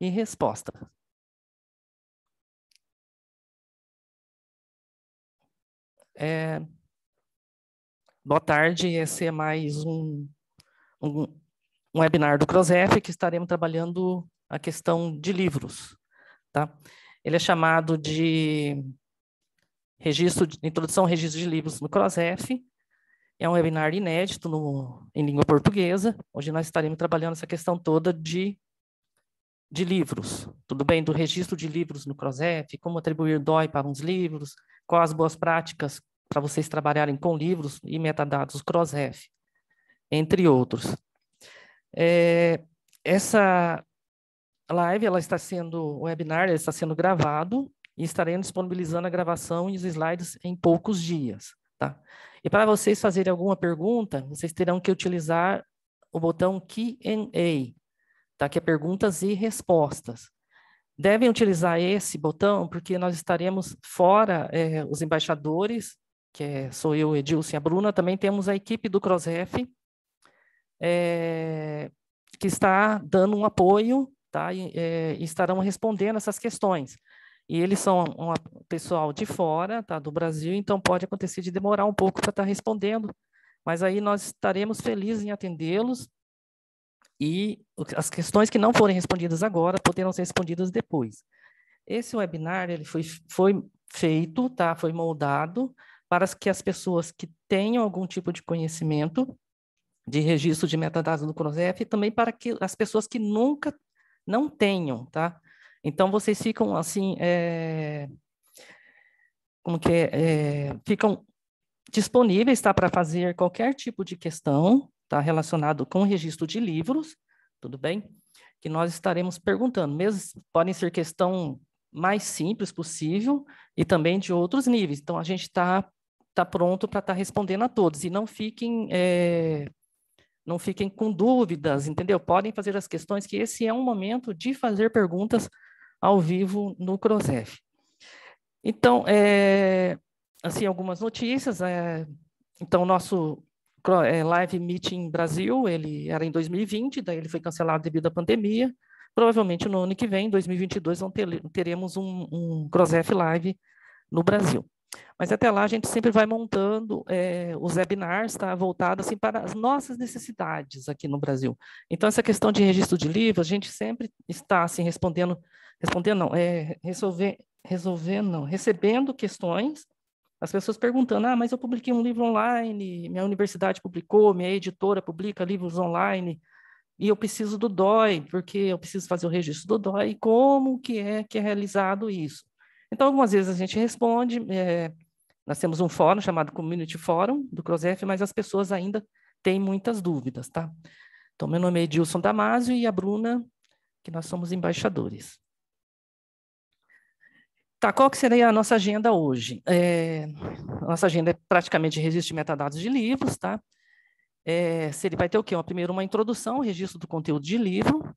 e resposta. É... Boa tarde, esse é mais um, um, um webinar do CrossF que estaremos trabalhando a questão de livros. Tá? Ele é chamado de registro de, Introdução ao Registro de Livros no CrossF. É um webinar inédito no, em língua portuguesa, onde nós estaremos trabalhando essa questão toda de de livros, tudo bem, do registro de livros no CROSEF, como atribuir DOI para uns livros, quais as boas práticas para vocês trabalharem com livros e metadados CROSEF, entre outros. É, essa live ela está sendo, webinar ela está sendo gravado e estaremos disponibilizando a gravação e os slides em poucos dias. Tá? E para vocês fazerem alguma pergunta, vocês terão que utilizar o botão Q&A, tá? que é perguntas e respostas. Devem utilizar esse botão, porque nós estaremos fora é, os embaixadores, que é, sou eu, Edilson e a Bruna, também temos a equipe do CrossRef, é, que está dando um apoio tá? e, é, estarão respondendo essas questões. E eles são um pessoal de fora, tá, do Brasil, então pode acontecer de demorar um pouco para estar tá respondendo, mas aí nós estaremos felizes em atendê-los e as questões que não forem respondidas agora poderão ser respondidas depois. Esse webinar ele foi, foi feito, tá? foi moldado para que as pessoas que tenham algum tipo de conhecimento de registro de metadados do CROSEF e também para que as pessoas que nunca não tenham, tá? Então, vocês ficam assim, é... como que é? é... Ficam disponíveis, tá? Para fazer qualquer tipo de questão, tá? relacionado com o registro de livros, tudo bem? Que nós estaremos perguntando, mesmo podem ser questão mais simples possível e também de outros níveis. Então, a gente está tá pronto para estar tá respondendo a todos. E não fiquem, é, não fiquem com dúvidas, entendeu? Podem fazer as questões, que esse é um momento de fazer perguntas ao vivo no Crosef. Então, é, assim, algumas notícias. É, então, nosso é, live Meeting Brasil, ele era em 2020, daí ele foi cancelado devido à pandemia. Provavelmente no ano que vem, 2022, ter, teremos um, um CrossF Live no Brasil. Mas até lá a gente sempre vai montando é, os webinars, tá, voltado assim para as nossas necessidades aqui no Brasil. Então essa questão de registro de livros, a gente sempre está assim respondendo, respondendo não, é, resolver, resolvendo não, recebendo questões as pessoas perguntando: ah, mas eu publiquei um livro online, minha universidade publicou, minha editora publica livros online, e eu preciso do DOI, porque eu preciso fazer o registro do DOI, como que é que é realizado isso? Então, algumas vezes a gente responde, é, nós temos um fórum chamado Community Forum do CROSEF, mas as pessoas ainda têm muitas dúvidas, tá? Então, meu nome é Edilson Damasio e a Bruna, que nós somos embaixadores. Tá, qual que seria a nossa agenda hoje? É, nossa agenda é praticamente registro de metadados de livros, tá? É, ele vai ter o quê? Ó, primeiro, uma introdução, registro do conteúdo de livro.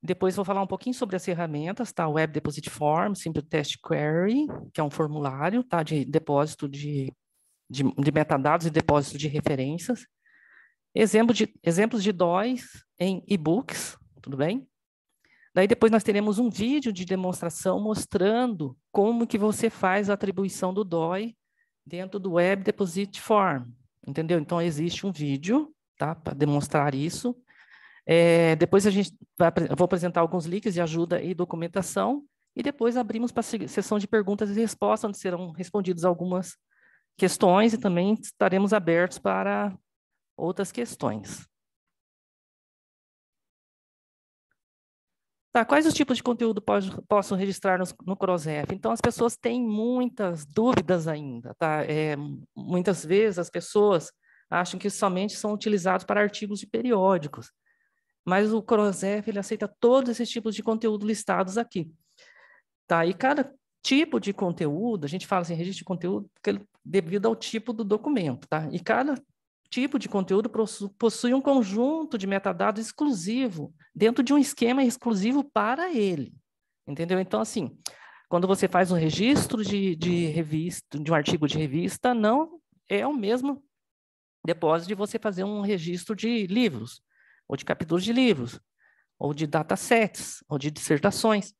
Depois vou falar um pouquinho sobre as ferramentas, tá? Web Deposit Form, Simple Test Query, que é um formulário, tá? De depósito de, de, de metadados e depósito de referências. Exemplo de, exemplos de DOIs em e-books, tudo bem? Daí depois nós teremos um vídeo de demonstração mostrando como que você faz a atribuição do DOI dentro do Web Deposit Form, entendeu? Então existe um vídeo, tá, para demonstrar isso. É, depois a gente vai, vou apresentar alguns links de ajuda e documentação e depois abrimos para a sessão de perguntas e respostas, onde serão respondidas algumas questões e também estaremos abertos para outras questões. Tá, quais os tipos de conteúdo pode, posso registrar no, no Então, as pessoas têm muitas dúvidas ainda, tá? É, muitas vezes as pessoas acham que somente são utilizados para artigos de periódicos, mas o CrossF ele aceita todos esses tipos de conteúdo listados aqui, tá? E cada tipo de conteúdo, a gente fala assim, registro de conteúdo devido ao tipo do documento, tá? E cada tipo de conteúdo possui um conjunto de metadados exclusivo dentro de um esquema exclusivo para ele. Entendeu? Então, assim, quando você faz um registro de, de revista, de um artigo de revista, não é o mesmo depósito de você fazer um registro de livros, ou de capítulos de livros, ou de datasets, ou de dissertações.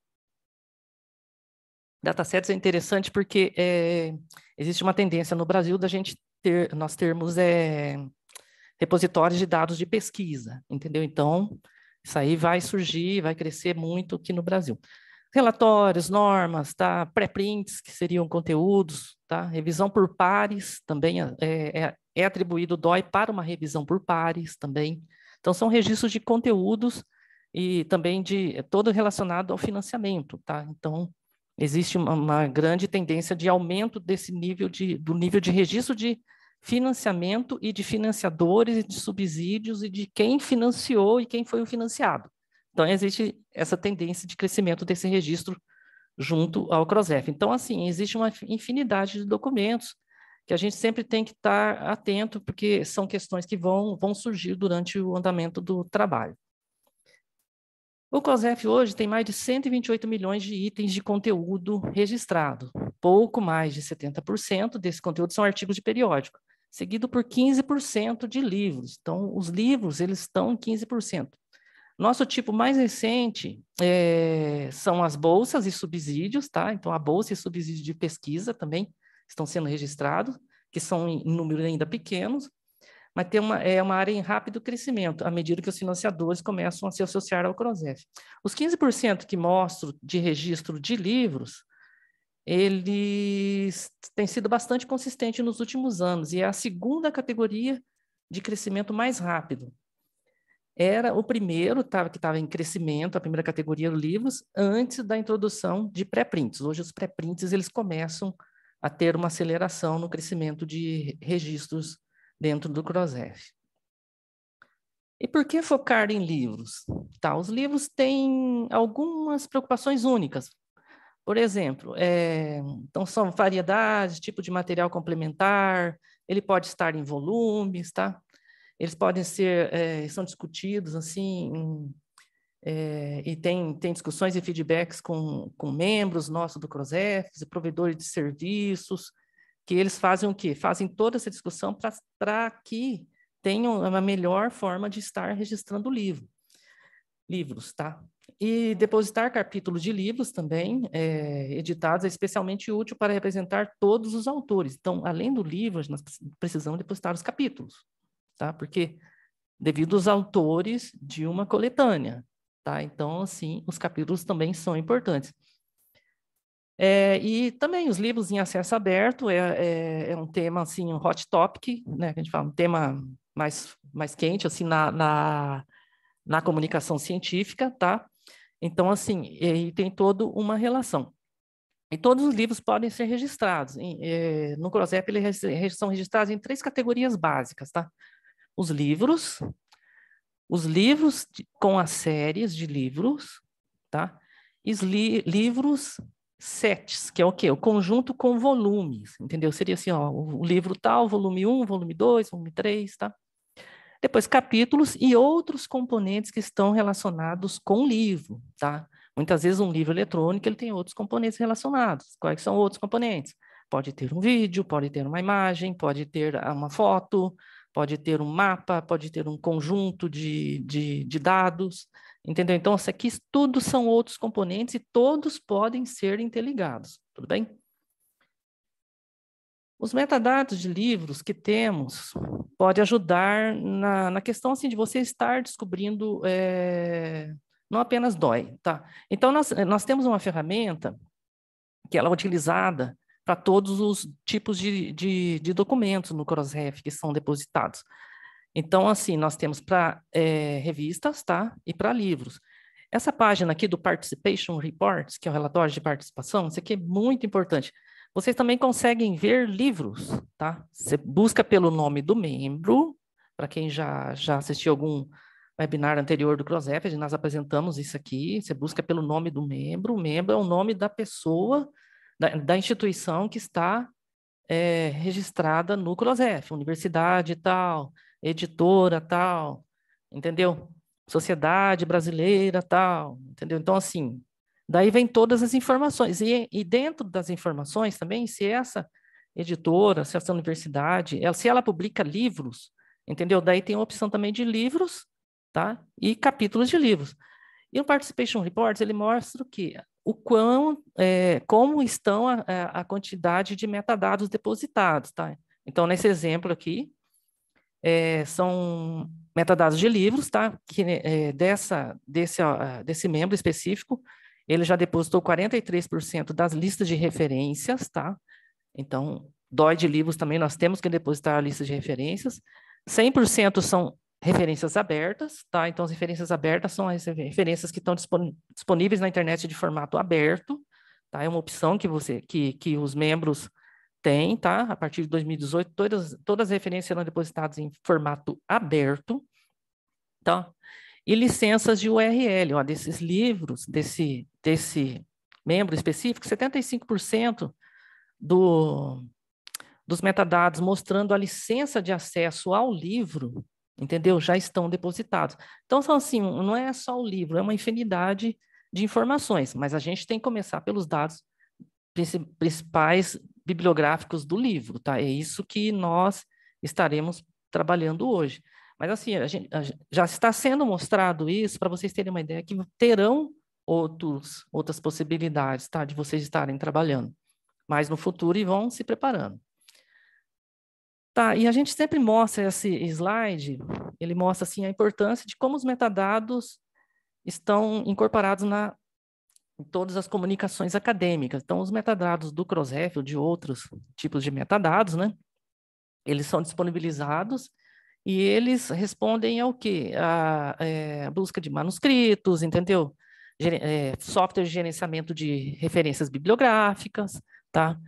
Datasets é interessante porque é, existe uma tendência no Brasil da gente ter, nós termos é, repositórios de dados de pesquisa, entendeu? Então, isso aí vai surgir, vai crescer muito aqui no Brasil. Relatórios, normas, tá? pré-prints, que seriam conteúdos, tá? revisão por pares, também eh, é, é, é atribuído o DOI para uma revisão por pares também. Então, são registros de conteúdos e também de todo relacionado ao financiamento. Tá? Então, Existe uma, uma grande tendência de aumento desse nível de, do nível de registro de financiamento e de financiadores e de subsídios e de quem financiou e quem foi o financiado. Então, existe essa tendência de crescimento desse registro junto ao CROSEF. Então, assim, existe uma infinidade de documentos que a gente sempre tem que estar atento, porque são questões que vão, vão surgir durante o andamento do trabalho. O COSEF hoje tem mais de 128 milhões de itens de conteúdo registrado. Pouco mais de 70% desse conteúdo são artigos de periódico, seguido por 15% de livros. Então, os livros eles estão em 15%. Nosso tipo mais recente é, são as bolsas e subsídios, tá? Então, a bolsa e subsídio de pesquisa também estão sendo registrados, que são em número ainda pequenos, mas tem uma, é uma área em rápido crescimento, à medida que os financiadores começam a se associar ao CROSEF. Os 15% que mostro de registro de livros, eles têm sido bastante consistente nos últimos anos, e é a segunda categoria de crescimento mais rápido. Era o primeiro tá, tava, que estava em crescimento, a primeira categoria de livros, antes da introdução de pré-prints. Hoje os pré-prints eles começam a ter uma aceleração no crescimento de registros dentro do CrossRef. E por que focar em livros? Tá, os livros têm algumas preocupações únicas. Por exemplo, é, então são variedades, tipo de material complementar, ele pode estar em volumes, tá? Eles podem ser, é, são discutidos assim, é, e tem, tem discussões e feedbacks com, com membros nossos do CrossEFs, provedores de serviços, que eles fazem o quê? Fazem toda essa discussão para que tenham a melhor forma de estar registrando o livro. Livros, tá? E depositar capítulos de livros também é, editados é especialmente útil para representar todos os autores. Então, além do livro, nós precisamos depositar os capítulos, tá? Porque devido aos autores de uma coletânea, tá? Então, assim, os capítulos também são importantes. É, e também os livros em acesso aberto é, é, é, um tema, assim, um hot topic, né, que a gente fala, um tema mais, mais quente, assim, na, na, na comunicação científica, tá? Então, assim, e tem toda uma relação. E todos os livros podem ser registrados. Em, é, no CROSEP, eles são registrados em três categorias básicas, tá? Os livros, os livros de, com as séries de livros, tá? E li livros sets, que é o quê? O conjunto com volumes, entendeu? Seria assim, ó, o livro tal, volume 1, volume 2, volume 3, tá? Depois capítulos e outros componentes que estão relacionados com o livro, tá? Muitas vezes um livro eletrônico ele tem outros componentes relacionados. Quais são outros componentes? Pode ter um vídeo, pode ter uma imagem, pode ter ah, uma foto, pode ter um mapa, pode ter um conjunto de, de, de dados, entendeu? Então, isso aqui tudo são outros componentes e todos podem ser interligados, tudo bem? Os metadados de livros que temos pode ajudar na, na questão assim, de você estar descobrindo é, não apenas dói, tá? Então, nós, nós temos uma ferramenta que ela é utilizada para todos os tipos de, de, de documentos no Crossref que são depositados. Então, assim, nós temos para é, eh, revistas, tá? E para livros. Essa página aqui do Participation Reports, que é o relatório de participação, isso aqui é muito importante. Vocês também conseguem ver livros, tá? Você busca pelo nome do membro, para quem já, já assistiu algum webinar anterior do CrossF, nós apresentamos isso aqui, você busca pelo nome do membro, o membro é o nome da pessoa da, da instituição que está é, registrada no CROSEF, universidade tal, editora tal, entendeu? Sociedade brasileira tal, entendeu? Então, assim, daí vem todas as informações. E, e dentro das informações também, se essa editora, se essa universidade, ela, se ela publica livros, entendeu? Daí tem a opção também de livros, tá? E capítulos de livros. E o Participation Reports, ele mostra que o quão, é, como estão a, a, quantidade de metadados depositados, tá? Então, nesse exemplo aqui, é, são metadados de livros, tá? Que é, dessa, desse, ó, desse membro específico, ele já depositou 43% das listas de referências, tá? Então, dói de livros também nós temos que depositar a lista de referências. 100% são referências abertas, tá? Então, as referências abertas são as referências que estão disponíveis na internet de formato aberto, tá? É uma opção que você, que, que os membros têm, tá? A partir de 2018, todas, todas as referências serão depositadas em formato aberto, tá? E licenças de URL, ó, desses livros, desse, desse membro específico, 75% do, dos metadados mostrando a licença de acesso ao livro entendeu? Já estão depositados. Então, são assim, não é só o livro, é uma infinidade de informações, mas a gente tem que começar pelos dados principais bibliográficos do livro, tá? É isso que nós estaremos trabalhando hoje. Mas assim, a gente, a, já está sendo mostrado isso para vocês terem uma ideia que terão outros outras possibilidades, tá? De vocês estarem trabalhando mais no futuro e vão se preparando. Tá, e a gente sempre mostra esse slide, ele mostra assim a importância de como os metadados estão incorporados na em todas as comunicações acadêmicas. Então, os metadados do Crossref ou de outros tipos de metadados, né? Eles são disponibilizados e eles respondem ao quê? A, é, busca de manuscritos, entendeu? é, software de gerenciamento de referências bibliográficas, tá?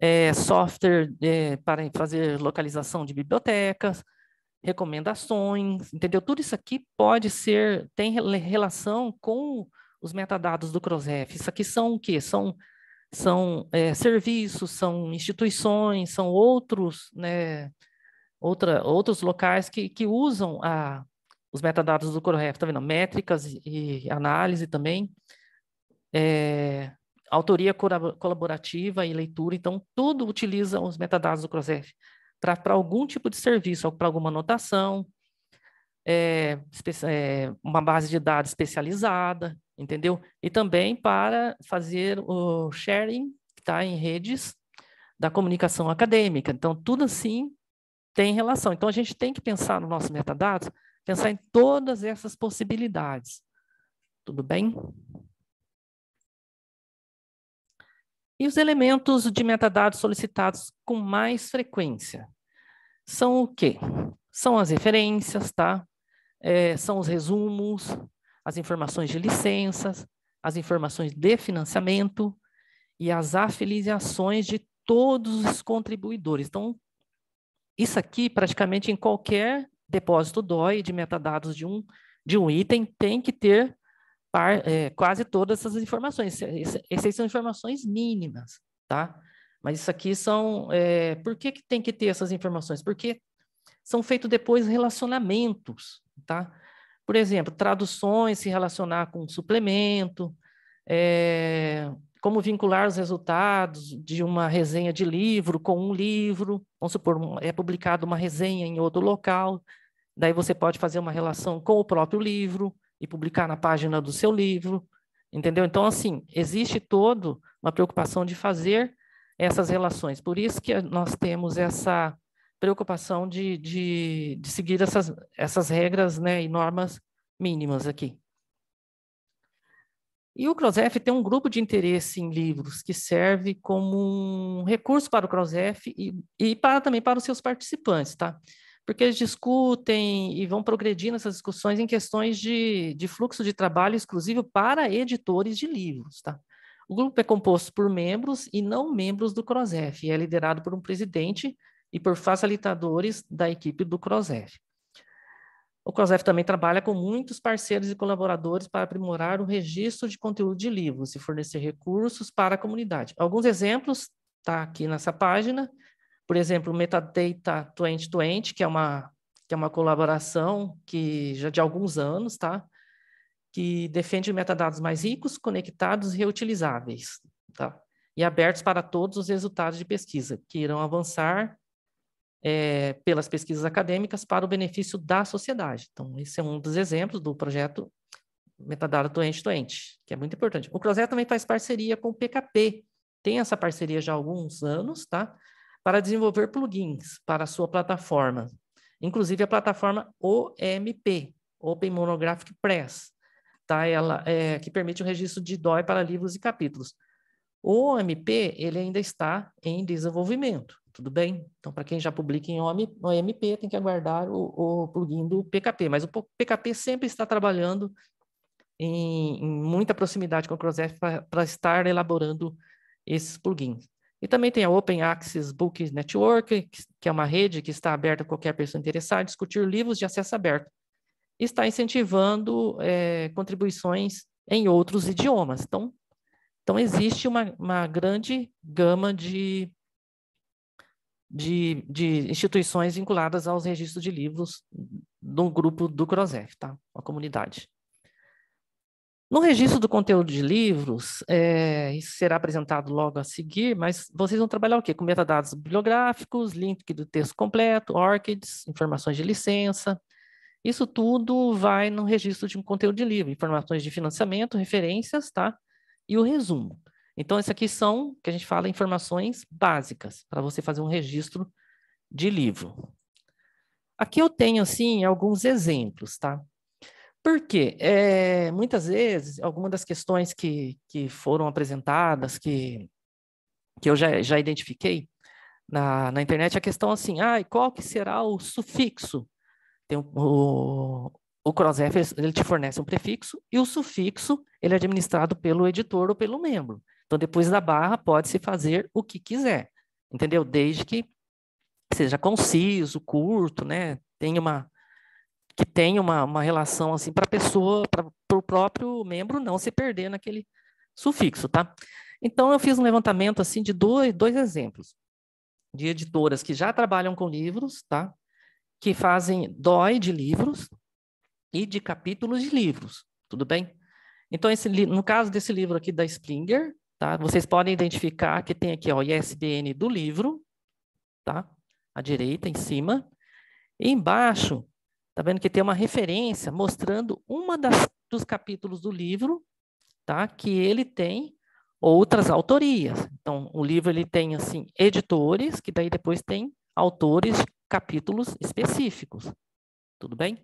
é, software é, para fazer localização de bibliotecas, recomendações, entendeu? Tudo isso aqui pode ser, tem relação com os metadados do Crossref. Isso aqui são o quê? São, são é, serviços, são instituições, são outros, né, outra, outros locais que, que usam a, os metadados do Crossref. tá vendo? Métricas e, e análise também. É, autoria colaborativa e leitura, então tudo utiliza os metadados do Crossref para algum tipo de serviço, para alguma anotação, é, é, uma base de dados especializada, entendeu? E também para fazer o sharing, que está em redes da comunicação acadêmica. Então, tudo assim tem relação. Então, a gente tem que pensar no nosso metadados, pensar em todas essas possibilidades. Tudo bem? E os elementos de metadados solicitados com mais frequência são o quê? São as referências, tá? É, são os resumos, as informações de licenças, as informações de financiamento e as afiliações de todos os contribuidores. Então, isso aqui, praticamente em qualquer depósito DOI de metadados de um, de um item, tem que ter par, é, quase todas essas informações. Essas são informações mínimas, tá? Mas isso aqui são... É, por que, que tem que ter essas informações? Porque são feitos depois relacionamentos, tá? Por exemplo, traduções se relacionar com suplemento, é, como vincular os resultados de uma resenha de livro com um livro. Vamos supor, é publicada uma resenha em outro local, daí você pode fazer uma relação com o próprio livro e publicar na página do seu livro, entendeu? Então, assim, existe todo uma preocupação de fazer essas relações. Por isso que nós temos essa preocupação de, de, de seguir essas, essas regras né, e normas mínimas aqui. E o CrossF tem um grupo de interesse em livros que serve como um recurso para o CrossF e, e para, também para os seus participantes, tá? porque eles discutem e vão progredindo essas discussões em questões de, de fluxo de trabalho exclusivo para editores de livros, tá? O grupo é composto por membros e não membros do CROSEF, e é liderado por um presidente e por facilitadores da equipe do CROSEF. O CROSEF também trabalha com muitos parceiros e colaboradores para aprimorar o registro de conteúdo de livros e fornecer recursos para a comunidade. Alguns exemplos, está aqui nessa página, por exemplo, Metadata 2020, que é uma que é uma colaboração que já de alguns anos, tá? Que defende metadados mais ricos, conectados e reutilizáveis, tá? E abertos para todos os resultados de pesquisa, que irão avançar é, pelas pesquisas acadêmicas para o benefício da sociedade. Então, esse é um dos exemplos do projeto Metadata Doente-Doente, que é muito importante. O Crozé também faz parceria com o PKP, tem essa parceria já há alguns anos, tá? para desenvolver plugins para a sua plataforma, inclusive a plataforma OMP, Open Monographic Press, tá? Ela é, que permite o registro de DOI para livros e capítulos. O OMP ele ainda está em desenvolvimento, tudo bem? Então, para quem já publica em OMP, tem que aguardar o, o plugin do PKP, mas o PKP sempre está trabalhando em, em muita proximidade com o Crossref para estar elaborando esses plugins. E também tem a Open Access Book Network, que é uma rede que está aberta a qualquer pessoa interessada em discutir livros de acesso aberto. está incentivando é, contribuições em outros idiomas. Então, então existe uma, uma grande gama de, de, de, instituições vinculadas aos registros de livros do grupo do Crozef, tá? a comunidade. No registro do conteúdo de livros, é, isso será apresentado logo a seguir, mas vocês vão trabalhar o quê? Com metadados bibliográficos, link do texto completo, ORCIDs, informações de licença. Isso tudo vai no registro de um conteúdo de livro, informações de financiamento, referências, tá? E o resumo. Então, isso aqui são, que a gente fala, informações básicas para você fazer um registro de livro. Aqui eu tenho, assim, alguns exemplos, tá? Por quê? É, muitas vezes, algumas das questões que, que foram apresentadas, que, que eu já, já identifiquei na, na internet, a questão assim, ah, qual que será o sufixo? Tem o, o Crossref, ele te fornece um prefixo e o sufixo, ele é administrado pelo editor ou pelo membro. Então, depois da barra, pode-se fazer o que quiser, entendeu? Desde que seja conciso, curto, né? Tenha uma, que tem uma, uma relação assim para a pessoa, para o próprio membro não se perder naquele sufixo, tá? Então eu fiz um levantamento assim de dois, dois exemplos de editoras que já trabalham com livros, tá? Que fazem DOI de livros e de capítulos de livros, tudo bem? Então esse no caso desse livro aqui da Springer, tá? Vocês podem identificar que tem aqui ó, o ISBN do livro, tá? À direita em cima, e embaixo Tá vendo que tem uma referência mostrando uma das dos capítulos do livro, tá? Que ele tem outras autorias. Então, o livro ele tem assim editores, que daí depois tem autores de capítulos específicos. Tudo bem?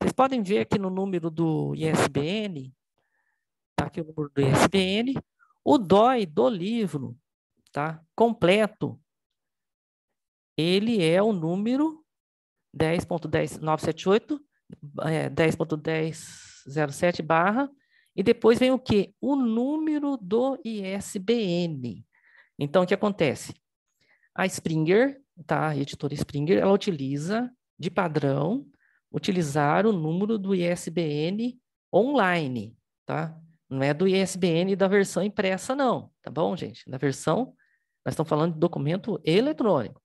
Vocês podem ver aqui no número do ISBN, tá aqui o número do ISBN, o DOI do livro, tá? Completo. Ele é o número 10.10978, 10.1007 é, barra, e depois vem o quê? O número do ISBN. Então, o que acontece? A Springer, tá? a editora Springer, ela utiliza, de padrão, utilizar o número do ISBN online, tá? Não é do ISBN da versão impressa, não, tá bom, gente? Da versão, nós estamos falando de documento eletrônico.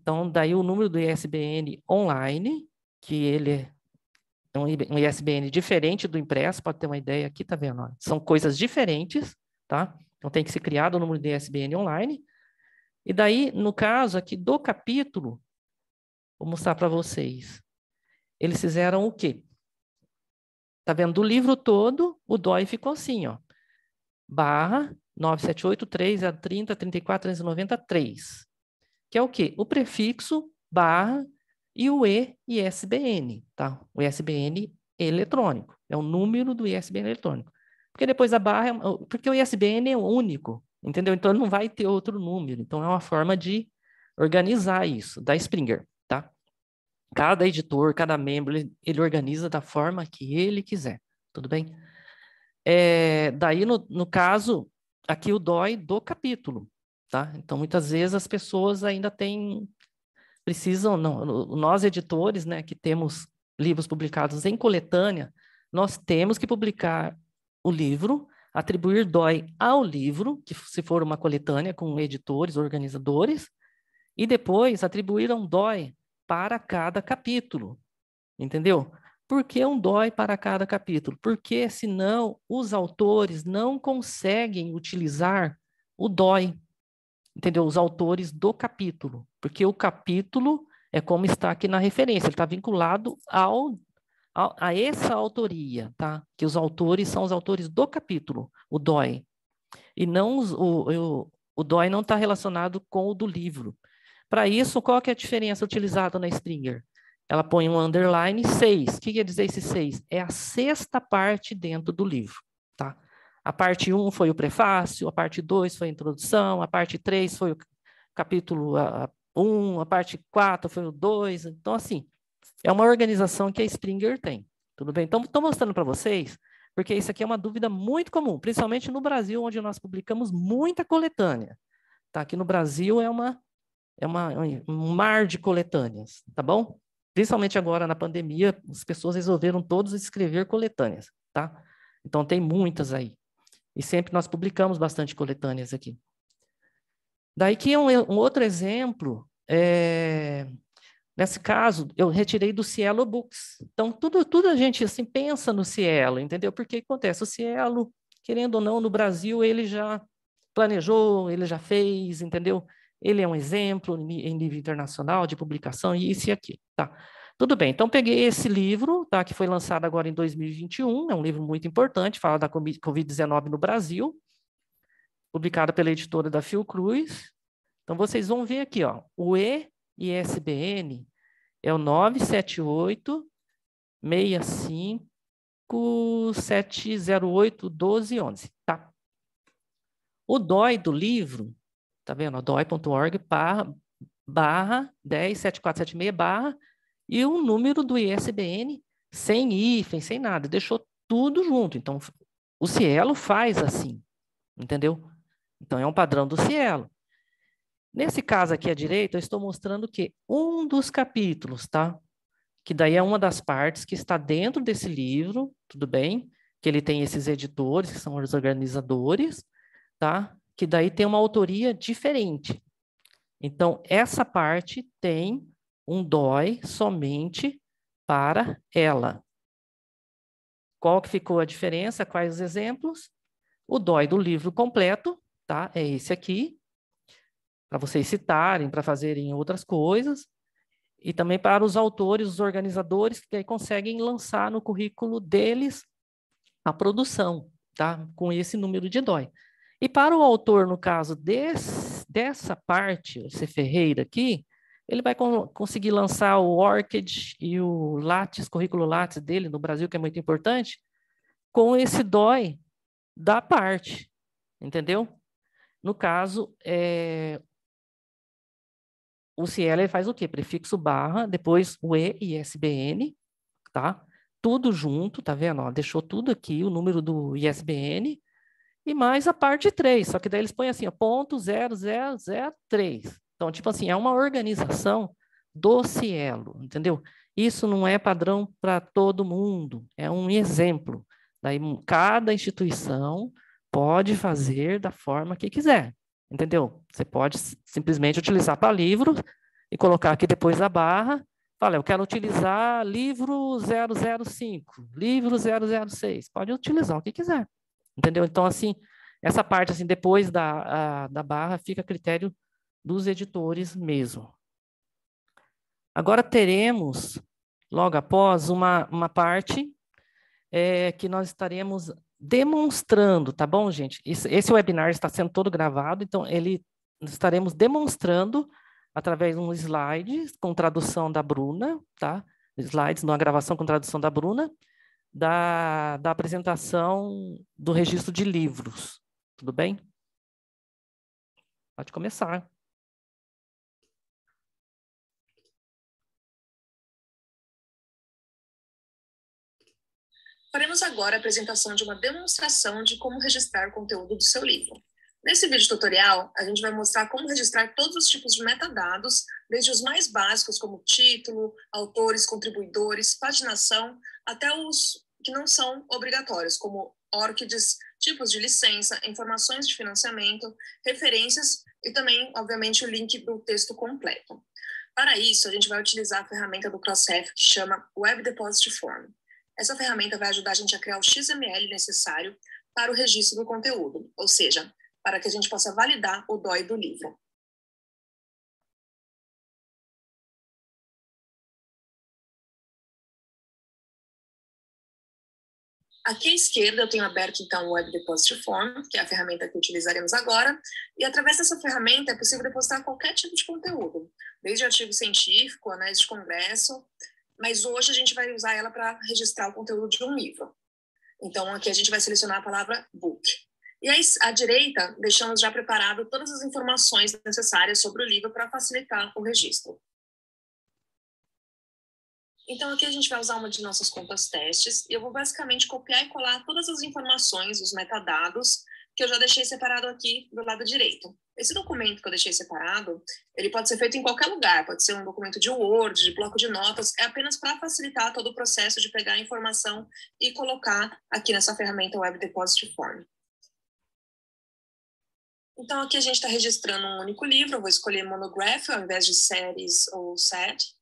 Então, daí o número do ISBN online, que ele é um ISBN diferente do impresso, pode ter uma ideia aqui, tá vendo? são coisas diferentes, tá? Então tem que ser criado o número do ISBN online. E daí, no caso aqui do capítulo, vou mostrar para vocês. Eles fizeram o quê? Tá vendo? Do livro todo, o DOI ficou assim, ó. Barra 9783 a 30, 34, 390, 3 que é o quê? O prefixo barra e o E ISBN, tá? O ISBN eletrônico, é o número do ISBN eletrônico. Porque depois a barra, é porque o ISBN é único, entendeu? Então não vai ter outro número. Então é uma forma de organizar isso da Springer, tá? Cada editor, cada membro, ele, organiza da forma que ele quiser, tudo bem? É, daí, no, no caso, aqui o DOI do capítulo, Tá? Então, muitas vezes as pessoas ainda têm, precisam, não, nós editores, né, que temos livros publicados em coletânea, nós temos que publicar o livro, atribuir DOI ao livro, que se for uma coletânea com editores, organizadores, e depois atribuir um DOI para cada capítulo, entendeu? Por que um DOI para cada capítulo? Porque senão os autores não conseguem utilizar o DOI entendeu? Os autores do capítulo, porque o capítulo é como está aqui na referência, ele está vinculado ao, a essa autoria, tá? Que os autores são os autores do capítulo, o DOI. E não os, o, o, o DOI não está relacionado com o do livro. Para isso, qual que é a diferença utilizada na Stringer? Ela põe um underline 6. O que quer dizer esse 6? É a sexta parte dentro do livro, tá? A parte 1 foi o prefácio, a parte 2 foi a introdução, a parte 3 foi o capítulo 1, a parte 4 foi o 2. Então, assim, é uma organização que a Springer tem. Tudo bem? Então, estou mostrando para vocês, porque isso aqui é uma dúvida muito comum, principalmente no Brasil, onde nós publicamos muita coletânea. Tá? Aqui no Brasil é, uma, é uma, um mar de coletâneas, tá bom? Principalmente agora na pandemia, as pessoas resolveram todos escrever coletâneas, tá? Então, tem muitas aí. E sempre nós publicamos bastante coletâneas aqui. Daí que um, um outro exemplo, é, nesse caso, eu retirei do Cielo Books. Então, tudo, tudo a gente assim pensa no Cielo, entendeu? Porque acontece, o Cielo, querendo ou não, no Brasil, ele já planejou, ele já fez, entendeu? Ele é um exemplo em nível internacional de publicação e isso e aquilo, tá? Tudo bem, então peguei esse livro, tá, que foi lançado agora em 2021, é um livro muito importante, fala da Covid-19 no Brasil, publicado pela editora da Fiocruz. Então vocês vão ver aqui, ó, o EISBN é o 978 65708 1211 tá? O DOI do livro, tá vendo? doi.org barra 107476 barra e o número do ISBN sem hífen, sem nada, deixou tudo junto. Então, o Cielo faz assim, entendeu? Então, é um padrão do Cielo. Nesse caso aqui à direita, eu estou mostrando que um dos capítulos, tá? Que daí é uma das partes que está dentro desse livro, tudo bem? Que ele tem esses editores, que são os organizadores, tá? Que daí tem uma autoria diferente. Então, essa parte tem um DOI somente para ela. Qual que ficou a diferença? Quais os exemplos? O DOI do livro completo, tá? É esse aqui, para vocês citarem, para fazerem outras coisas, e também para os autores, os organizadores, que aí conseguem lançar no currículo deles a produção, tá? Com esse número de DOI. E para o autor, no caso desse, dessa parte, esse Ferreira aqui, ele vai conseguir lançar o ORCID e o Lattes, currículo Lattes dele no Brasil, que é muito importante, com esse DOI da parte, entendeu? No caso, é... o Cielo faz o quê? Prefixo barra, depois o E e ISBN, tá? Tudo junto, tá vendo? Ó, deixou tudo aqui, o número do ISBN, e mais a parte 3, só que daí eles põem assim, ó, ponto 0003, então, tipo assim, é uma organização do Cielo, entendeu? Isso não é padrão para todo mundo, é um exemplo. Daí hum, cada instituição pode fazer da forma que quiser, entendeu? Você pode simplesmente utilizar para livro e colocar aqui depois a barra, fala, eu quero utilizar livro 005, livro 006, pode utilizar o que quiser, entendeu? Então, assim, essa parte, assim, depois da, a, da barra fica a critério dos editores mesmo. Agora teremos, logo após, uma, uma parte é, que nós estaremos demonstrando, tá bom, gente? Esse, esse webinar está sendo todo gravado, então ele estaremos demonstrando através de um slide com tradução da Bruna, tá? Slides numa gravação com tradução da Bruna, da, da apresentação do registro de livros. Tudo bem? Pode começar. Faremos agora a apresentação de uma demonstração de como registrar o conteúdo do seu livro. Nesse vídeo tutorial, a gente vai mostrar como registrar todos os tipos de metadados, desde os mais básicos, como título, autores, contribuidores, paginação, até os que não são obrigatórios, como ORCIDs, tipos de licença, informações de financiamento, referências e também, obviamente, o link do texto completo. Para isso, a gente vai utilizar a ferramenta do Crossref que chama Web Deposit Form. Essa ferramenta vai ajudar a gente a criar o XML necessário para o registro do conteúdo, ou seja, para que a gente possa validar o DOI do livro. Aqui à esquerda eu tenho aberto então o Web Deposit Form, que é a ferramenta que utilizaremos agora, e através dessa ferramenta é possível depositar qualquer tipo de conteúdo, desde artigo científico, anéis de congresso, mas hoje a gente vai usar ela para registrar o conteúdo de um livro. Então, aqui a gente vai selecionar a palavra book. E aí, à direita, deixamos já preparado todas as informações necessárias sobre o livro para facilitar o registro. Então, aqui a gente vai usar uma de nossas contas testes e eu vou basicamente copiar e colar todas as informações, os metadados que eu já deixei separado aqui do lado direito. Esse documento que eu deixei separado, ele pode ser feito em qualquer lugar, pode ser um documento de Word, de bloco de notas, é apenas para facilitar todo o processo de pegar a informação e colocar aqui nessa ferramenta Web Deposit Form. Então, aqui a gente está registrando um único livro, eu vou escolher Monograph ao invés de Series ou Set,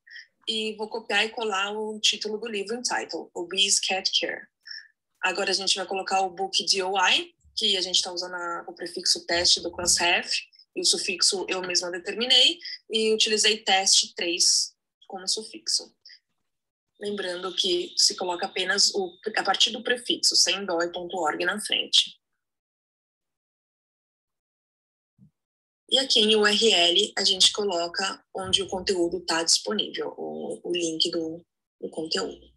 e vou copiar e colar o título do livro, o title, o Bees Cat Care. Agora a gente vai colocar o book DOI, que a gente está usando a, o prefixo teste do ClassRef, e o sufixo eu mesma determinei, e utilizei teste 3 como sufixo. Lembrando que se coloca apenas o, a partir do prefixo, sem doi.org na frente. E aqui em URL a gente coloca onde o conteúdo está disponível, o, o link do, do conteúdo.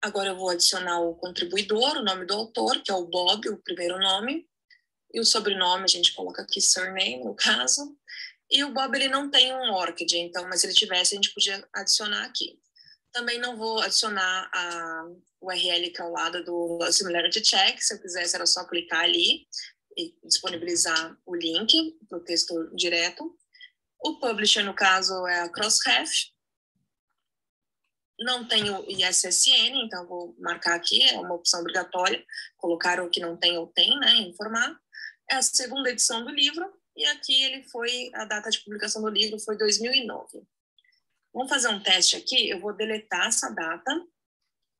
Agora eu vou adicionar o contribuidor, o nome do autor, que é o Bob, o primeiro nome, e o sobrenome a gente coloca aqui surname no caso. E o Bob ele não tem um orchid, então, mas se ele tivesse a gente podia adicionar aqui. Também não vou adicionar a URL que é ao lado do Similarity Check, se eu quisesse era só clicar ali e disponibilizar o link para o texto direto. O publisher, no caso, é a Crossref, não tenho ISSN, então vou marcar aqui, é uma opção obrigatória, colocar o que não tem ou tem, né, informar. É a segunda edição do livro, e aqui ele foi, a data de publicação do livro foi 2009. Vamos fazer um teste aqui, eu vou deletar essa data,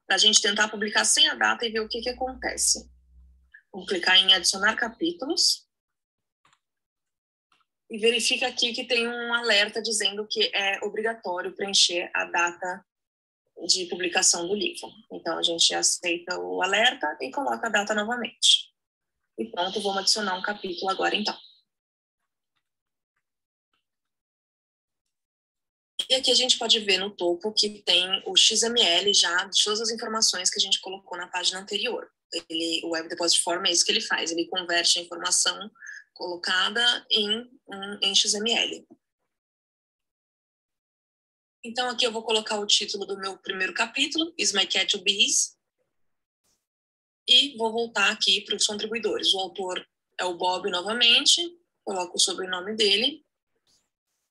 para a gente tentar publicar sem a data e ver o que, que acontece. Vou clicar em adicionar capítulos, e verifica aqui que tem um alerta dizendo que é obrigatório preencher a data de publicação do livro. Então, a gente aceita o alerta e coloca a data novamente. E pronto, vamos adicionar um capítulo agora, então. E aqui a gente pode ver no topo que tem o XML já de todas as informações que a gente colocou na página anterior. Ele, o Web Deposit Form é isso que ele faz, ele converte a informação colocada em, em XML. Então aqui eu vou colocar o título do meu primeiro capítulo, Is My Cat Bees? E vou voltar aqui para os contribuidores. O autor é o Bob novamente, coloco o sobrenome dele.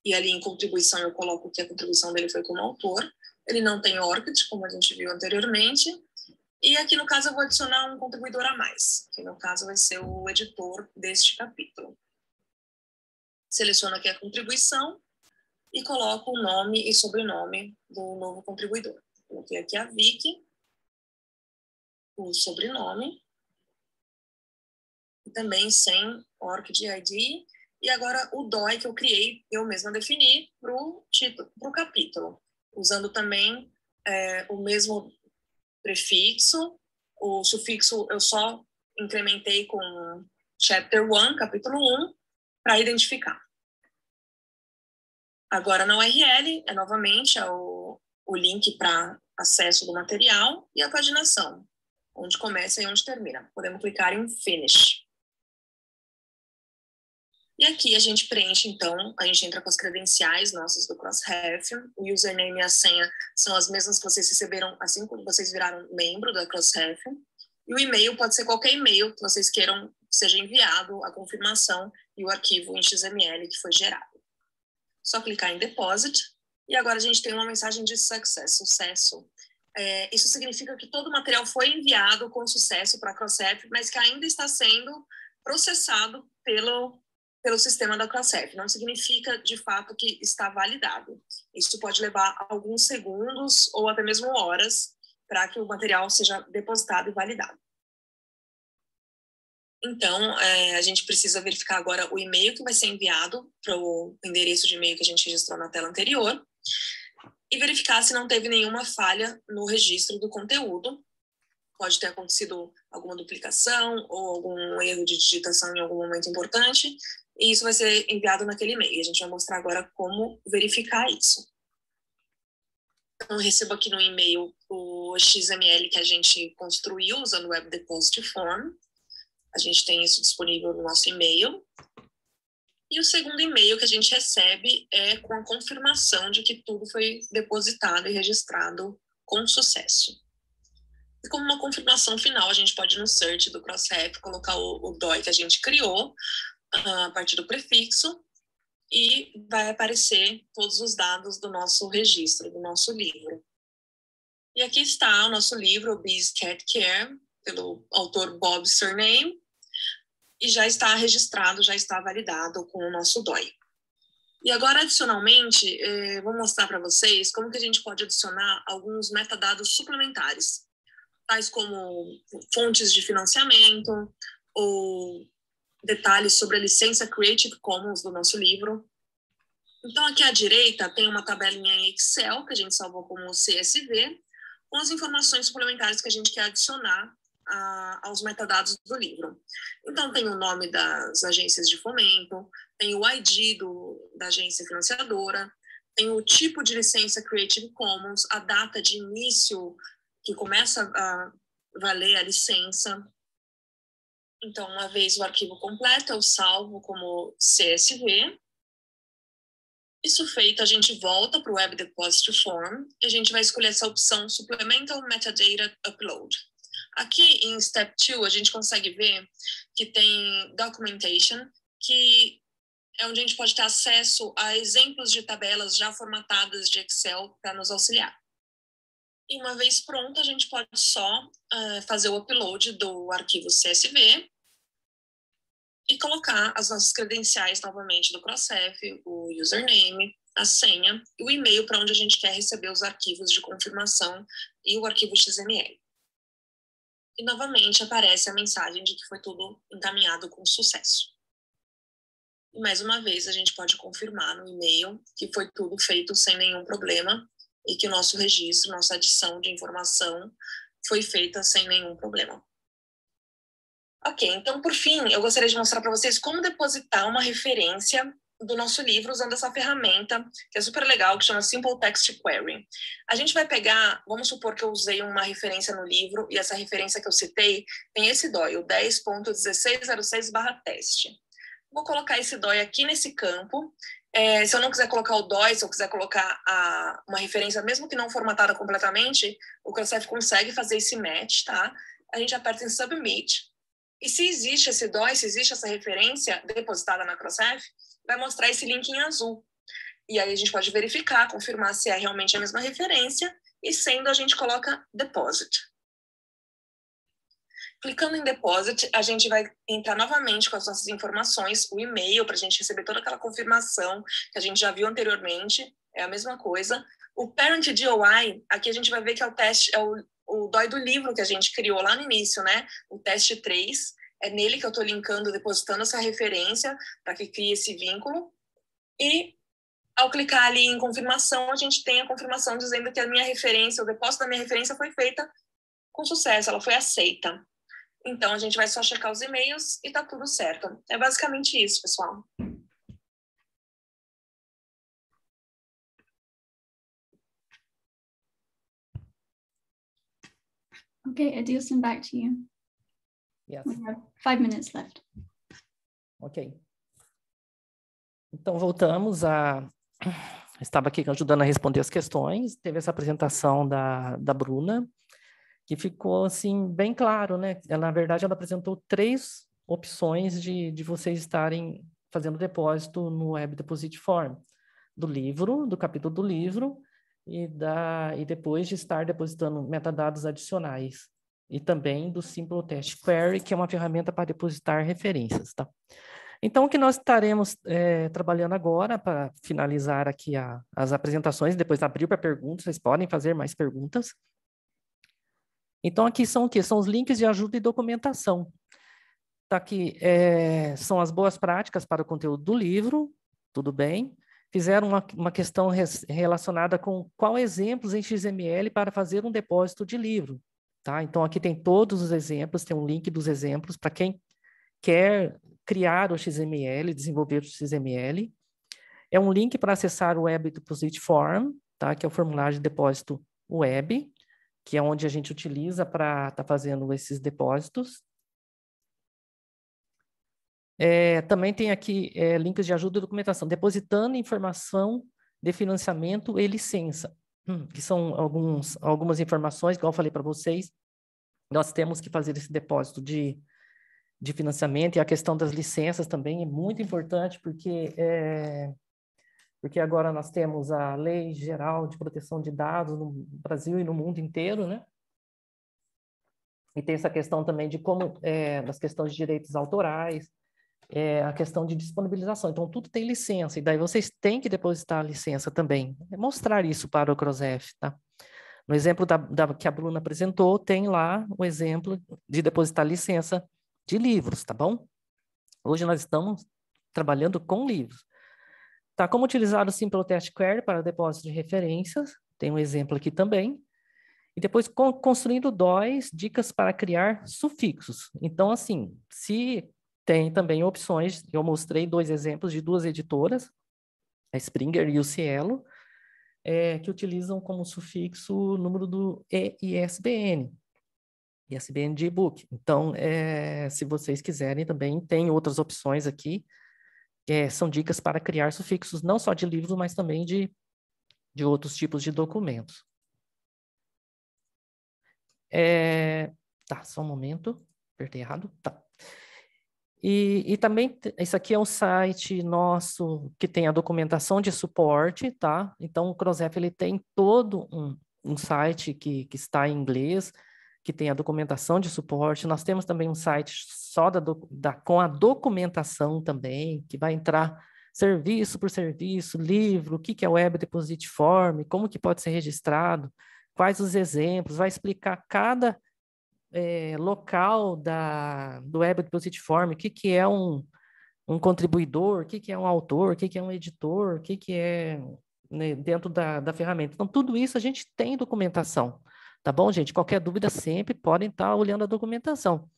E ali em contribuição eu coloco que a contribuição dele foi como autor. Ele não tem ORCID, como a gente viu anteriormente. E aqui no caso eu vou adicionar um contribuidor a mais, que no caso vai ser o editor deste capítulo. Seleciono aqui a contribuição e coloco o nome e sobrenome do novo contribuidor. Coloquei aqui a Vicky, o sobrenome, e também sem ORCID ID, e agora o DOI que eu criei, eu mesma defini para o título, capítulo, usando também é, o mesmo prefixo, o sufixo eu só incrementei com chapter 1, capítulo 1, para identificar. Agora, na URL, é novamente é o, o link para acesso do material e a paginação, onde começa e onde termina. Podemos clicar em Finish. E aqui a gente preenche, então, a gente entra com as credenciais nossas do CrossRef, o username e a senha são as mesmas que vocês receberam assim que vocês viraram membro da CrossRef, e o e-mail pode ser qualquer e-mail que vocês queiram que seja enviado a confirmação e o arquivo em XML que foi gerado. Só clicar em Deposit. E agora a gente tem uma mensagem de success, sucesso. É, isso significa que todo o material foi enviado com sucesso para a CrossApp, mas que ainda está sendo processado pelo, pelo sistema da CrossApp. Não significa, de fato, que está validado. Isso pode levar alguns segundos ou até mesmo horas para que o material seja depositado e validado. Então, é, a gente precisa verificar agora o e-mail que vai ser enviado para o endereço de e-mail que a gente registrou na tela anterior e verificar se não teve nenhuma falha no registro do conteúdo. Pode ter acontecido alguma duplicação ou algum erro de digitação em algum momento importante, e isso vai ser enviado naquele e-mail. A gente vai mostrar agora como verificar isso. Então, eu recebo aqui no e-mail o XML que a gente construiu usando o Web Deposit Form, a gente tem isso disponível no nosso e-mail. E o segundo e-mail que a gente recebe é com a confirmação de que tudo foi depositado e registrado com sucesso. E como uma confirmação final, a gente pode no search do CrossRef colocar o, o DOI que a gente criou, ah, a partir do prefixo, e vai aparecer todos os dados do nosso registro, do nosso livro. E aqui está o nosso livro, Bees Cat Care, pelo autor Bob Surname, e já está registrado, já está validado com o nosso DOI. E agora, adicionalmente, eh, vou mostrar para vocês como que a gente pode adicionar alguns metadados suplementares, tais como fontes de financiamento ou detalhes sobre a licença Creative Commons do nosso livro. Então, aqui à direita tem uma tabelinha em Excel que a gente salvou como CSV, com as informações suplementares que a gente quer adicionar a, aos metadados do livro. Então, tem o nome das agências de fomento, tem o ID do, da agência financiadora, tem o tipo de licença Creative Commons, a data de início que começa a valer a licença. Então, uma vez o arquivo completo, eu salvo como CSV. Isso feito, a gente volta para o Web Deposit Form e a gente vai escolher essa opção Supplemental Metadata Upload. Aqui em Step 2, a gente consegue ver que tem documentation, que é onde a gente pode ter acesso a exemplos de tabelas já formatadas de Excel para nos auxiliar. E uma vez pronto, a gente pode só uh, fazer o upload do arquivo CSV e colocar as nossas credenciais novamente do Crossref, o username, a senha e o e-mail para onde a gente quer receber os arquivos de confirmação e o arquivo XML e novamente aparece a mensagem de que foi tudo encaminhado com sucesso. E mais uma vez a gente pode confirmar no e-mail que foi tudo feito sem nenhum problema e que o nosso registro, nossa adição de informação foi feita sem nenhum problema. Ok, então por fim, eu gostaria de mostrar para vocês como depositar uma referência do nosso livro usando essa ferramenta que é super legal, que chama Simple Text Query. A gente vai pegar, vamos supor que eu usei uma referência no livro e essa referência que eu citei tem esse DOI, é o 10.1606/teste. Vou colocar esse DOI aqui nesse campo. É, se eu não quiser colocar o DOI, se eu quiser colocar a, uma referência, mesmo que não formatada completamente, o Crossref consegue fazer esse match, tá? A gente aperta em Submit. E se existe esse DOI, se existe essa referência depositada na Crossref, vai mostrar esse link em azul. E aí a gente pode verificar, confirmar se é realmente a mesma referência, e sendo a gente coloca deposit. Clicando em deposit, a gente vai entrar novamente com as nossas informações, o e-mail para a gente receber toda aquela confirmação que a gente já viu anteriormente, é a mesma coisa. O parent DOI, aqui a gente vai ver que é o teste, é o, o DOI do livro que a gente criou lá no início, né? O teste 3, é nele que eu estou linkando, depositando essa referência para que crie esse vínculo. E ao clicar ali em confirmação, a gente tem a confirmação dizendo que a minha referência, o depósito da minha referência foi feita com sucesso, ela foi aceita. Então a gente vai só checar os e-mails e tá tudo certo. É basicamente isso, pessoal. Okay, Adil, back to you. Yes. We have five minutes left. Ok. Então, voltamos a... Estava aqui ajudando a responder as questões. Teve essa apresentação da, da Bruna, que ficou, assim, bem claro, né? Ela, na verdade, ela apresentou três opções de, de vocês estarem fazendo depósito no Web Deposit Form, do livro, do capítulo do livro, e, da, e depois de estar depositando metadados adicionais e também do símbolo Test Query, que é uma ferramenta para depositar referências. Tá? Então, o que nós estaremos é, trabalhando agora, para finalizar aqui a, as apresentações, depois abrir para perguntas, vocês podem fazer mais perguntas. Então, aqui são o quê? São os links de ajuda e documentação. Tá aqui é, são as boas práticas para o conteúdo do livro, tudo bem. Fizeram uma, uma questão res, relacionada com qual exemplos em XML para fazer um depósito de livro. Tá? Então, aqui tem todos os exemplos, tem um link dos exemplos para quem quer criar o XML, desenvolver o XML. É um link para acessar o Web Deposit Form, tá? que é o formulário de depósito web, que é onde a gente utiliza para estar tá fazendo esses depósitos. É, também tem aqui é, links de ajuda e documentação, depositando informação de financiamento e licença. Hum, que são alguns, algumas informações, igual eu falei para vocês, nós temos que fazer esse depósito de, de financiamento e a questão das licenças também é muito importante, porque, é, porque agora nós temos a Lei Geral de Proteção de Dados no Brasil e no mundo inteiro, né? E tem essa questão também de como, é, das questões de direitos autorais, é, a questão de disponibilização. Então, tudo tem licença, e daí vocês têm que depositar a licença também. É mostrar isso para o CROSEF, tá? No exemplo da, da, que a Bruna apresentou, tem lá o exemplo de depositar licença de livros, tá bom? Hoje nós estamos trabalhando com livros. Tá, como utilizar o Simple Test Query para depósito de referências, tem um exemplo aqui também. E depois, construindo DOIs, dicas para criar sufixos. Então, assim, se tem também opções, eu mostrei dois exemplos de duas editoras, a Springer e o Cielo, é, que utilizam como sufixo o número do EISBN, ISBN de e-book. Então, é, se vocês quiserem também, tem outras opções aqui, é, são dicas para criar sufixos não só de livros, mas também de, de outros tipos de documentos. É, tá, só um momento, apertei errado, tá. E, e, também, isso aqui é um site nosso que tem a documentação de suporte, tá? Então, o CrossRef ele tem todo um, um site que, que está em inglês, que tem a documentação de suporte. Nós temos também um site só da, da, com a documentação também, que vai entrar serviço por serviço, livro, o que, que é Web Deposit Form, como que pode ser registrado, quais os exemplos, vai explicar cada é, local da, do web form, o que, que é um, um contribuidor, o que, que é um autor, o que, que é um editor, o que, que é né, dentro da, da ferramenta. Então, tudo isso a gente tem documentação. Tá bom, gente? Qualquer dúvida sempre podem estar tá olhando a documentação.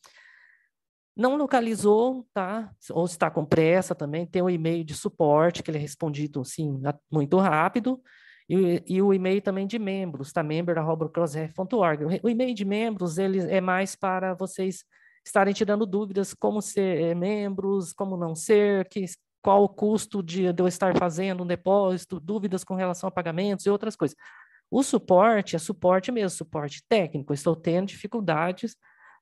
Não localizou, tá? Ou está com pressa também, tem um e-mail de suporte que ele é respondido, sim, muito rápido. E, e o e-mail também de membros, tá? member.crossref.org. O e-mail de membros, ele é mais para vocês estarem tirando dúvidas como ser eh, membros, como não ser, que, qual o custo de, de eu estar fazendo um depósito, dúvidas com relação a pagamentos e outras coisas. O suporte é suporte mesmo, suporte técnico. Estou tendo dificuldades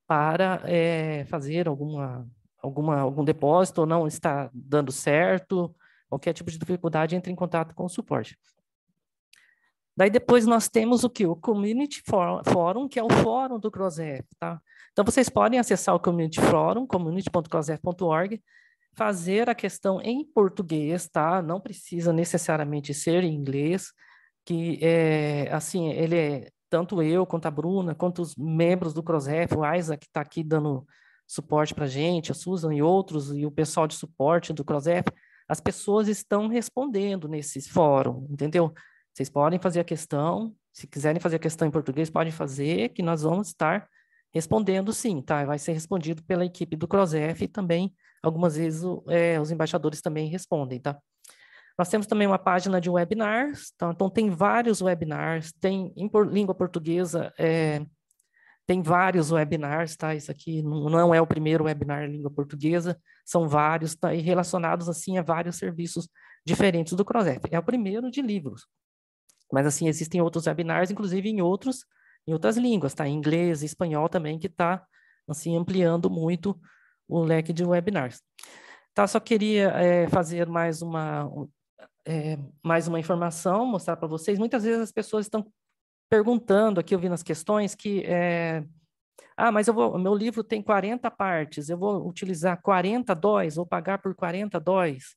para é, fazer alguma, alguma, algum depósito ou não está dando certo, qualquer tipo de dificuldade, entre em contato com o suporte. Daí depois nós temos o que? O Community Forum, que é o fórum do CrossRef, tá? Então vocês podem acessar o Community Forum, community.crossref.org, fazer a questão em português, tá? Não precisa necessariamente ser em inglês, que é, assim, ele é, tanto eu, quanto a Bruna, quanto os membros do CrossRef, o Isaac que está aqui dando suporte para a gente, a Susan e outros, e o pessoal de suporte do CrossRef, as pessoas estão respondendo nesse fórum, entendeu? Entendeu? Vocês podem fazer a questão, se quiserem fazer a questão em português, podem fazer, que nós vamos estar respondendo sim, tá? Vai ser respondido pela equipe do CrossF e também, algumas vezes, o, é, os embaixadores também respondem, tá? Nós temos também uma página de webinars, então, tá? então tem vários webinars, tem em por, língua portuguesa, é, tem vários webinars, tá? Isso aqui não é o primeiro webinar em língua portuguesa, são vários, tá? E relacionados, assim, a vários serviços diferentes do CrossF. É o primeiro de livros, mas assim, existem outros webinars, inclusive em outros, em outras línguas, tá? Em inglês, espanhol também, que está assim ampliando muito o leque de webinars. Tá? Só queria é, fazer mais uma é, mais uma informação, mostrar para vocês. Muitas vezes as pessoas estão perguntando aqui, ouvindo as questões que é, ah, mas eu vou, meu livro tem 40 partes, eu vou utilizar 40 dóis, vou pagar por 40 dóis.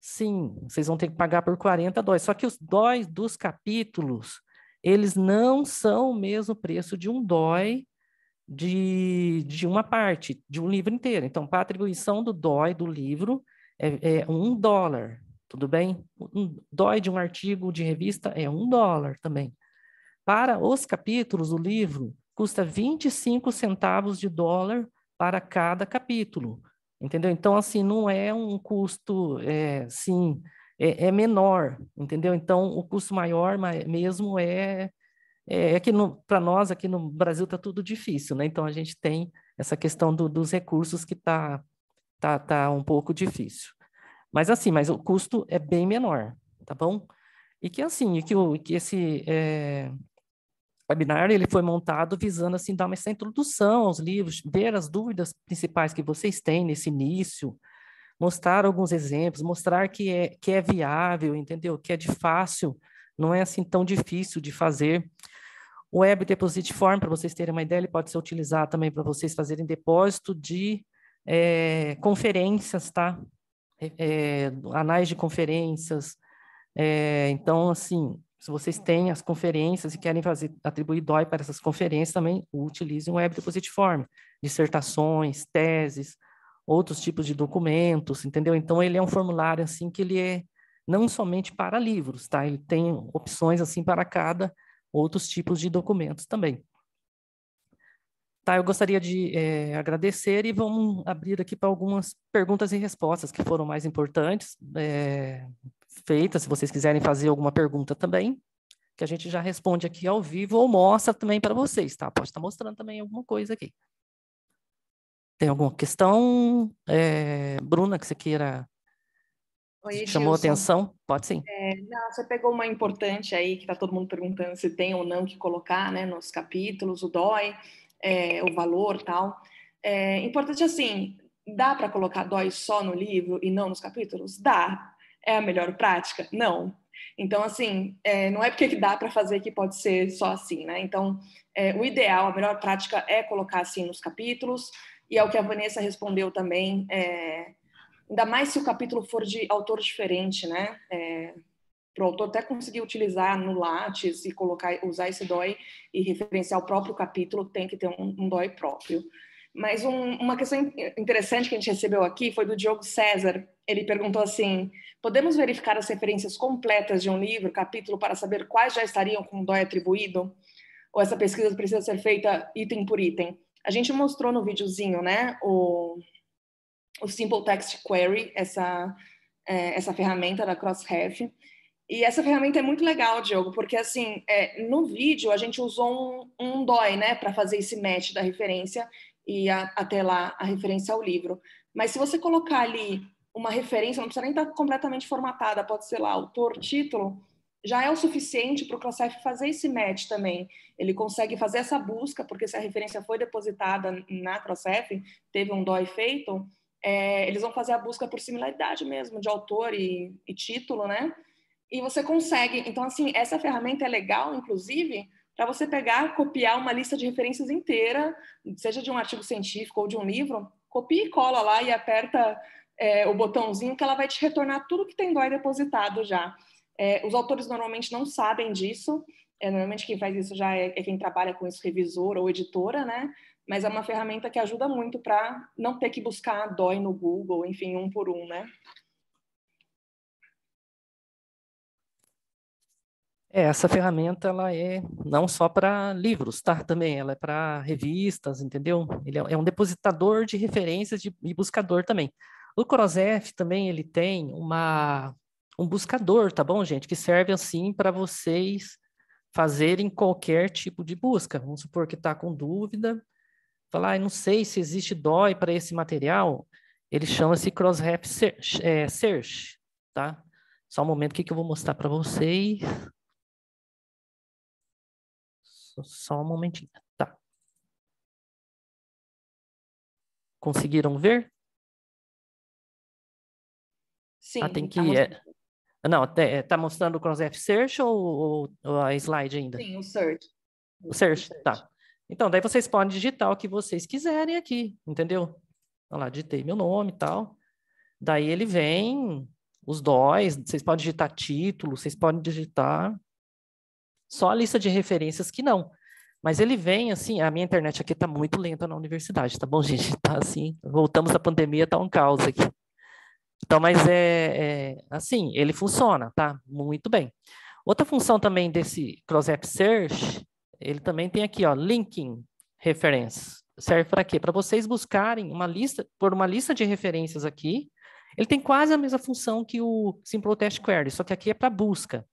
Sim, vocês vão ter que pagar por 40 dólares. Só que os dóis dos capítulos, eles não são o mesmo preço de um dói de, de uma parte, de um livro inteiro. Então, para atribuição do dói do livro é, é um dólar, tudo bem? Um dói de um artigo de revista é um dólar também. Para os capítulos do livro, custa 25 centavos de dólar para cada capítulo entendeu? Então, assim, não é um custo, é, sim, é, é, menor, entendeu? Então, o custo maior mesmo é, é, é que para nós aqui no Brasil está tudo difícil, né? Então, a gente tem essa questão do, dos recursos que está tá, tá um pouco difícil. Mas assim, mas o custo é bem menor, tá bom? E que assim, que, o, que esse, é, webinar ele foi montado visando assim dar uma introdução aos livros, ver as dúvidas principais que vocês têm nesse início, mostrar alguns exemplos, mostrar que é que é viável, entendeu? Que é de fácil, não é assim tão difícil de fazer. O Web Deposit Form, para vocês terem uma ideia, ele pode ser utilizado também para vocês fazerem depósito de é, conferências, tá? É, é anais de conferências. É, então, assim, se vocês têm as conferências e querem fazer atribuir DOI para essas conferências, também utilizem o Web Deposit Form, dissertações, teses, outros tipos de documentos, entendeu? Então ele é um formulário assim que ele é não somente para livros, tá? Ele tem opções assim para cada outros tipos de documentos também. Tá, eu gostaria de é, agradecer e vamos abrir aqui para algumas perguntas e respostas que foram mais importantes. É, feita, se vocês quiserem fazer alguma pergunta também, que a gente já responde aqui ao vivo ou mostra também para vocês, tá? Pode estar tá mostrando também alguma coisa aqui. Tem alguma questão, é, Bruna, que você queira Oi, chamou atenção? Pode sim. É, não, você pegou uma importante aí que está todo mundo perguntando se tem ou não que colocar, né, nos capítulos, o DOI, é, o valor, tal. É importante assim, dá para colocar DOI só no livro e não nos capítulos? Dá, é a melhor prática? Não. Então, assim, é, não é porque que dá para fazer que pode ser só assim, né? Então, é, o ideal, a melhor prática é colocar assim nos capítulos, e é o que a Vanessa respondeu também, é, ainda mais se o capítulo for de autor diferente, né? É, para o autor até conseguir utilizar no Lattes e colocar, usar esse DOI e referenciar o próprio capítulo, tem que ter um, um DOI próprio. Mas um, uma questão interessante que a gente recebeu aqui foi do Diogo César. Ele perguntou assim: podemos verificar as referências completas de um livro, capítulo, para saber quais já estariam com dói atribuído? Ou essa pesquisa precisa ser feita item por item? A gente mostrou no videozinho, né, o, o Simple Text Query, essa, é, essa ferramenta da Crossref. E essa ferramenta é muito legal, Diogo, porque assim, é, no vídeo a gente usou um, um DOI, né, para fazer esse match da referência e a, até lá a referência ao livro. Mas se você colocar ali uma referência, não precisa nem estar tá completamente formatada, pode ser lá autor, título, já é o suficiente para o Crossref fazer esse match também. Ele consegue fazer essa busca, porque se a referência foi depositada na Crossref, teve um DOI feito, é, eles vão fazer a busca por similaridade mesmo, de autor e, e título, né? E você consegue. Então, assim, essa ferramenta é legal, inclusive, para você pegar, copiar uma lista de referências inteira, seja de um artigo científico ou de um livro, copia e cola lá e aperta é, o botãozinho que ela vai te retornar tudo que tem DOI depositado já. É, os autores normalmente não sabem disso, é, normalmente quem faz isso já é, é, quem trabalha com isso, revisor ou editora, né? Mas é uma ferramenta que ajuda muito para não ter que buscar DOI no Google, enfim, um por um, né? É, essa ferramenta ela é não só para livros, tá? Também ela é para revistas, entendeu? Ele é, é um depositador de referências de, e buscador também. O CrossF também ele tem uma um buscador, tá bom, gente? Que serve assim para vocês fazerem qualquer tipo de busca. Vamos supor que está com dúvida, falar, ah, não sei se existe DOI para esse material. Ele chama-se Crossref search, é, search, tá? Só um momento aqui que eu vou mostrar para vocês. Só um momentinho. Tá. Conseguiram ver? Sim. Ah, tem tá que. Tá mostrando. é... Não, tá mostrando o CrossF Search ou, ou, a slide ainda? Sim, o Search. O Search, o tá. search. tá. Então, daí vocês podem digitar o que vocês quiserem aqui, entendeu? Olha lá, digitei meu nome e tal. Daí ele vem, os DOIs, vocês podem digitar título, vocês podem digitar só a lista de referências que não. Mas ele vem assim, a minha internet aqui está muito lenta na universidade, tá bom, gente? Tá assim, voltamos à pandemia, tá um caos aqui. Então, mas é, é assim, ele funciona, tá? Muito bem. Outra função também desse cross-app search, ele também tem aqui, ó, linking referências. Serve para quê? Para vocês buscarem uma lista, por uma lista de referências aqui. Ele tem quase a mesma função que o Simple Test Query, só que aqui é para busca.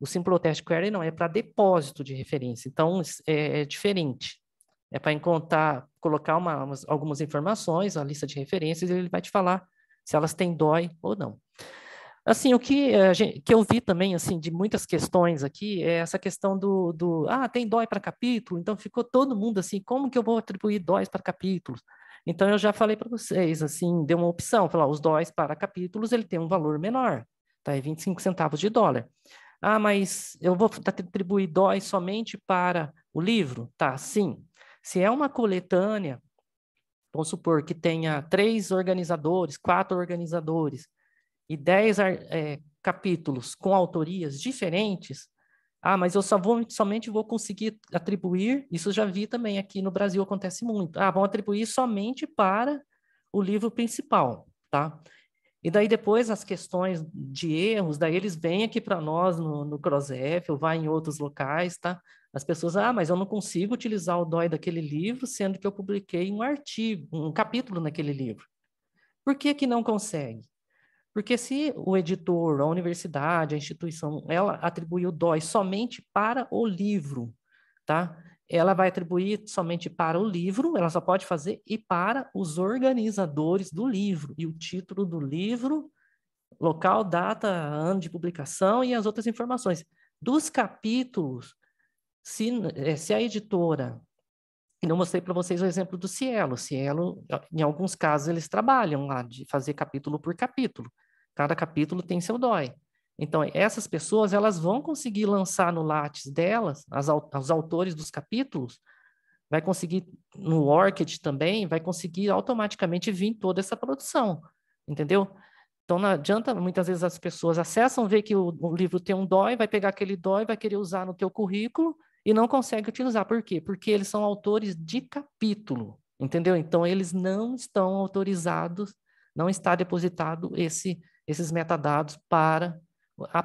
O Simple Test Query não, é para depósito de referência. Então, é, é diferente. É para encontrar, colocar uma, umas, algumas informações, a lista de referências, e ele vai te falar se elas têm DOI ou não. Assim, o que, eh, gente, que eu vi também, assim, de muitas questões aqui, é essa questão do, do ah, tem DOI para capítulo, então ficou todo mundo assim, como que eu vou atribuir DOI para capítulos? Então, eu já falei para vocês, assim, deu uma opção, falar, os DOIs para capítulos, ele tem um valor menor, tá? É 25 centavos de dólar. Ah, mas eu vou atribuir DOI somente para o livro? Tá, sim. Se é uma coletânea, vamos supor que tenha três organizadores, quatro organizadores e dez é, capítulos com autorias diferentes, ah, mas eu só vou, somente vou conseguir atribuir, isso já vi também aqui no Brasil, acontece muito. Ah, vão atribuir somente para o livro principal, tá? E daí depois as questões de erros, daí eles vêm aqui para nós no, no CrossF, ou vai em outros locais, tá? As pessoas, ah, mas eu não consigo utilizar o DOI daquele livro, sendo que eu publiquei um artigo, um capítulo naquele livro. Por que que não consegue? Porque se o editor, a universidade, a instituição, ela atribui o DOI somente para o livro, tá? ela vai atribuir somente para o livro, ela só pode fazer, e para os organizadores do livro, e o título do livro, local, data, ano de publicação e as outras informações. Dos capítulos, se, eh, se a editora. Eu mostrei para vocês o exemplo do Cielo. Cielo, em alguns casos, eles trabalham lá de fazer capítulo por capítulo. Cada capítulo tem seu DOI. Então, essas pessoas elas vão conseguir lançar no Lattes delas, as, os autores dos capítulos, vai conseguir, no Orchid também, vai conseguir automaticamente vir toda essa produção, entendeu? Então, não adianta, muitas vezes as pessoas acessam, ver que o, o livro tem um DOI, vai pegar aquele DOI, vai querer usar no teu currículo e não consegue utilizar. Por quê? Porque eles são autores de capítulo, entendeu? Então, eles não estão autorizados, não está depositado esse, esses metadados para a,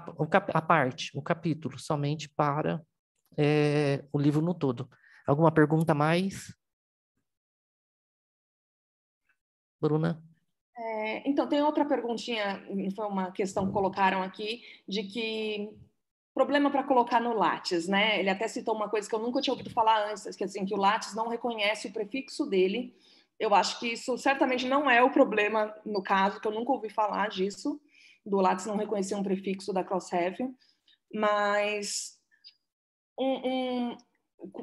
a parte, o capítulo, somente para é, o livro no todo. Alguma pergunta mais? Bruna? É, então, tem outra perguntinha, foi uma questão que colocaram aqui, de que problema para colocar no Lattes, né? Ele até citou uma coisa que eu nunca tinha ouvido falar antes, que assim, que o Lattes não reconhece o prefixo dele. Eu acho que isso certamente não é o problema no caso, que eu nunca ouvi falar disso do Lattes não reconhecer um prefixo da Crossref, mas um, um,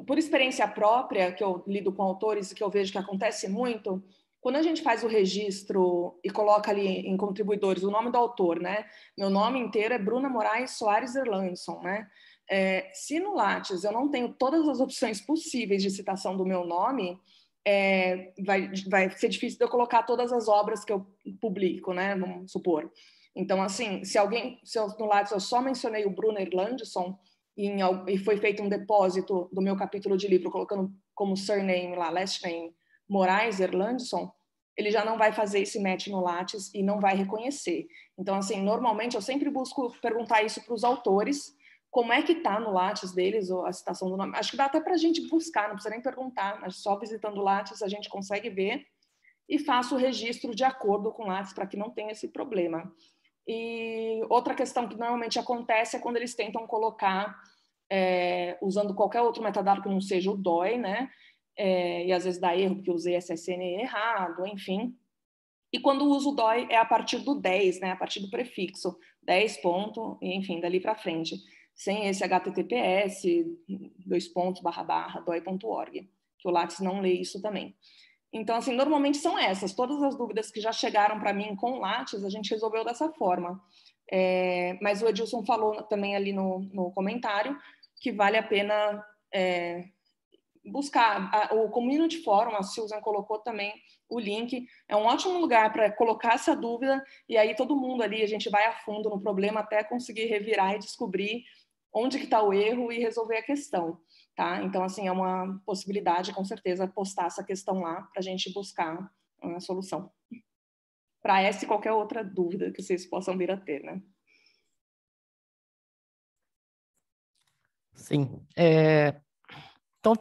por experiência própria, que eu lido com autores e que eu vejo que acontece muito, quando a gente faz o registro e coloca ali em contribuidores o nome do autor, né? Meu nome inteiro é Bruna Moraes Soares Erlanson, né? É, se no Lattes eu não tenho todas as opções possíveis de citação do meu nome, é, vai, vai ser difícil de eu colocar todas as obras que eu publico, né? Vamos supor. Então, assim, se alguém, se eu, no Lattes eu só mencionei o Bruno Irlandson e, em, e foi feito um depósito do meu capítulo de livro, colocando como surname lá, last name, Moraes Irlandson, ele já não vai fazer esse match no Lattes e não vai reconhecer. Então, assim, normalmente eu sempre busco perguntar isso para os autores, como é que tá no Lattes deles, ou a citação do nome. Acho que dá até para a gente buscar, não precisa nem perguntar, mas só visitando o Lattes a gente consegue ver e faço o registro de acordo com o Lattes para que não tenha esse problema. E outra questão que normalmente acontece é quando eles tentam colocar, é, usando qualquer outro metadado que não seja o DOI, né? É, e às vezes dá erro, porque usei SSN errado, enfim. E quando uso o DOI é a partir do 10, né? A partir do prefixo, 10 ponto, enfim, dali para frente. Sem esse https, dois pontos, barra, barra, doi.org, que o Lattes não lê isso também. Então, assim, normalmente são essas. Todas as dúvidas que já chegaram para mim com Lattes, a gente resolveu dessa forma. É, mas o Edilson falou também ali no, no comentário que vale a pena é, buscar. A, o Community Forum, a Susan colocou também o link, é um ótimo lugar para colocar essa dúvida e aí todo mundo ali, a gente vai a fundo no problema até conseguir revirar e descobrir onde que está o erro e resolver a questão. Tá? Então, assim, é uma possibilidade, com certeza, postar essa questão lá para a gente buscar uma solução. Para essa e qualquer outra dúvida que vocês possam vir a ter, né? Sim. É... Então,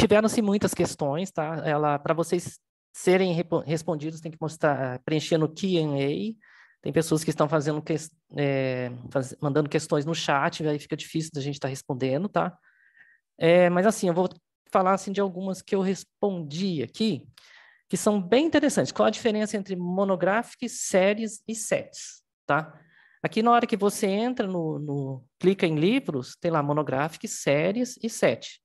tiveram-se muitas questões, tá? Ela, para vocês serem respondidos, tem que mostrar, é, preencher no Q&A, tem pessoas que estão fazendo que, é, faz, mandando questões no chat, aí fica difícil da gente estar tá respondendo, tá? É, mas assim, eu vou falar assim, de algumas que eu respondi aqui, que são bem interessantes. Qual a diferença entre monográficos, séries e sets? Tá? Aqui na hora que você entra no, no clica em livros, tem lá monográficos, séries e set.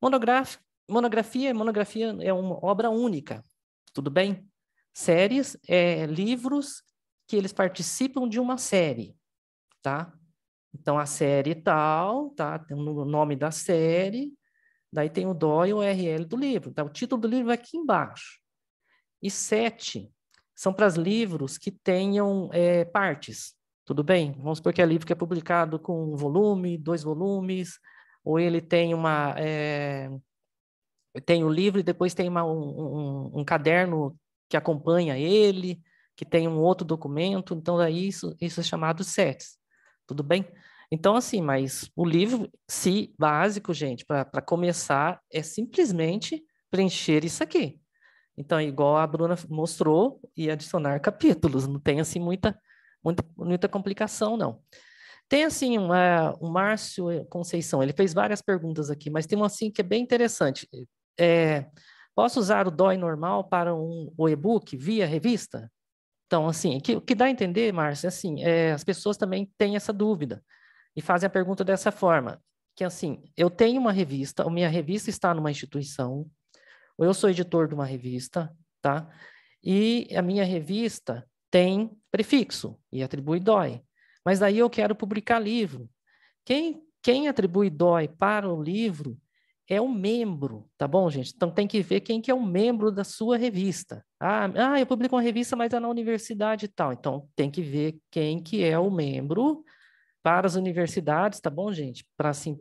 monografia, monografia é uma obra única, tudo bem? Séries é livros que eles participam de uma série, tá? Então, a série tal, tá? Tem o nome da série, daí tem o DOI e o URL do livro. Tá? O título do livro é aqui embaixo. E sete são para os livros que tenham é, partes, tudo bem? Vamos supor que é livro que é publicado com um volume, dois volumes, ou ele tem uma... É, tem o livro e depois tem uma, um, um, um caderno que acompanha ele, que tem um outro documento, então daí isso, isso é chamado sets tudo bem? Então, assim, mas o livro, se básico, gente, para começar, é simplesmente preencher isso aqui. Então, igual a Bruna mostrou, e adicionar capítulos, não tem, assim, muita, muita, muita complicação, não. Tem, assim, uma, o Márcio Conceição, ele fez várias perguntas aqui, mas tem uma, assim, que é bem interessante. É, posso usar o DOI normal para um, o e-book via revista? Então, assim, o que, que, dá a entender, Márcia, é assim, é, as pessoas também têm essa dúvida e fazem a pergunta dessa forma, que é assim, eu tenho uma revista, ou minha revista está numa instituição, ou eu sou editor de uma revista, tá? E a minha revista tem prefixo e atribui DOI. Mas daí eu quero publicar livro. Quem, quem atribui DOI para o livro é um membro, tá bom, gente? Então tem que ver quem que é o um membro da sua revista. Ah, ah, eu publico uma revista, mas é na universidade e tal. Então tem que ver quem que é o membro para as universidades, tá bom, gente? Para assim,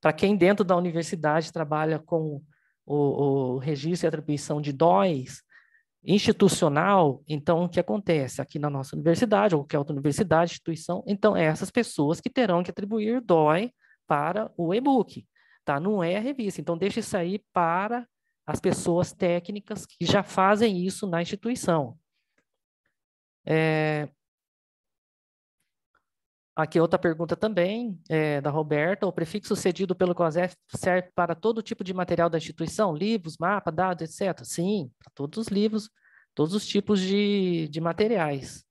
para quem dentro da universidade trabalha com o, o registro e atribuição de DOIs institucional, então o que acontece aqui na nossa universidade ou qualquer outra universidade, instituição, então é essas pessoas que terão que atribuir DOI para o e-book tá? Não é a revista. Então, deixa isso aí para as pessoas técnicas que já fazem isso na instituição. É... Aqui é outra pergunta também, é, da Roberta. O prefixo cedido pelo COSEF serve para todo tipo de material da instituição? Livros, mapa, dados, etc? Sim, para todos os livros, todos os tipos de, de materiais.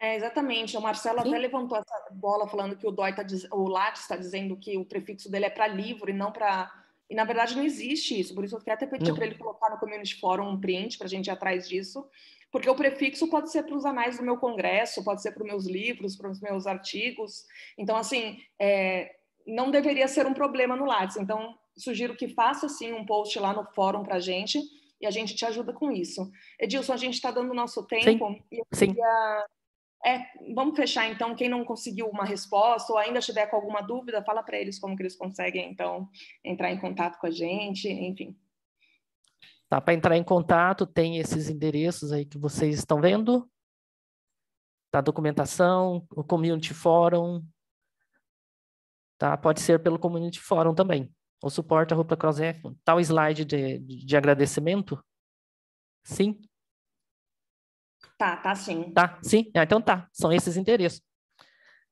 É, exatamente. O Marcelo Sim. até levantou essa bola falando que o DOI tá, o Lattes está dizendo que o prefixo dele é para livro e não para. E na verdade não existe isso. Por isso eu queria até pedir para ele colocar no Community Forum um print para a gente ir atrás disso. Porque o prefixo pode ser para os anais do meu congresso, pode ser para os meus livros, para os meus artigos. Então, assim, é, não deveria ser um problema no Lattes. Então, sugiro que faça, sim, um post lá no fórum para a gente e a gente te ajuda com isso. Edilson, a gente está dando o nosso tempo sim, e eu queria sim. É, vamos fechar então. Quem não conseguiu uma resposta ou ainda tiver com alguma dúvida, fala para eles como que eles conseguem então entrar em contato com a gente, enfim. Tá, para entrar em contato tem esses endereços aí que vocês estão vendo. Tá, documentação, o community forum. Tá, pode ser pelo community forum também. O suporte arroba crossf. Tal slide de, de agradecimento? Sim, Tá, tá sim. Tá, sim? Ah, então tá, são esses endereços.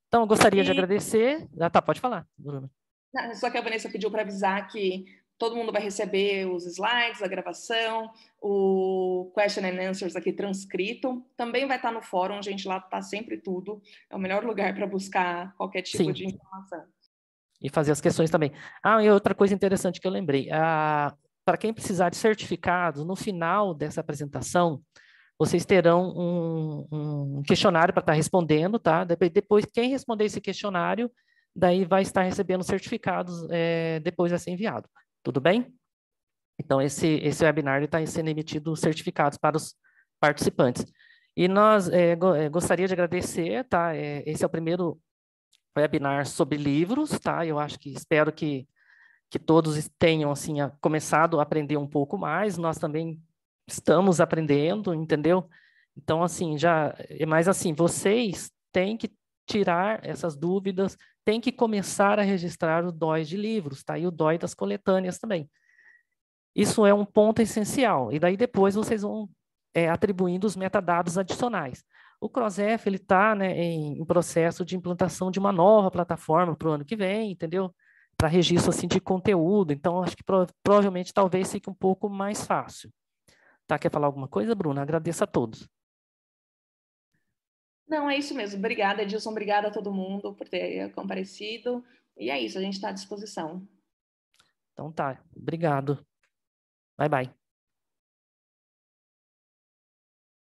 Então, eu gostaria e... de agradecer. Ah, tá, pode falar, Bruna. Só que a Vanessa pediu para avisar que todo mundo vai receber os slides, a gravação, o question and answers aqui transcrito. Também vai estar tá no fórum, gente, lá está sempre tudo. É o melhor lugar para buscar qualquer tipo Sim. de informação. E fazer as questões também. Ah, e outra coisa interessante que eu lembrei. Ah, para quem precisar de certificados, no final dessa apresentação, vocês terão um, um questionário para estar tá respondendo, tá? Depois, quem responder esse questionário, daí vai estar recebendo certificados é, depois de ser enviado. Tudo bem? Então, esse, esse webinar está sendo emitido certificados para os participantes. E nós é, go, é, gostaria de agradecer, tá? É, esse é o primeiro webinar sobre livros, tá? Eu acho que espero que, que todos tenham assim a, começado a aprender um pouco mais. Nós também estamos aprendendo, entendeu? Então, assim, já é mais assim, vocês têm que tirar essas dúvidas, têm que começar a registrar o DOI de livros, tá? E o DOI das coletâneas também. Isso é um ponto essencial. E daí depois vocês vão é, atribuindo os metadados adicionais. O CrossF ele está né, em, em, processo de implantação de uma nova plataforma para o ano que vem, entendeu? Para registro assim de conteúdo. Então acho que pro, provavelmente talvez fique um pouco mais fácil. Tá, quer falar alguma coisa, Bruna? Agradeço a todos. Não, é isso mesmo. Obrigada, Edilson. Obrigada a todo mundo por ter comparecido. E é isso, a gente está à disposição. Então tá, obrigado. Bye, bye.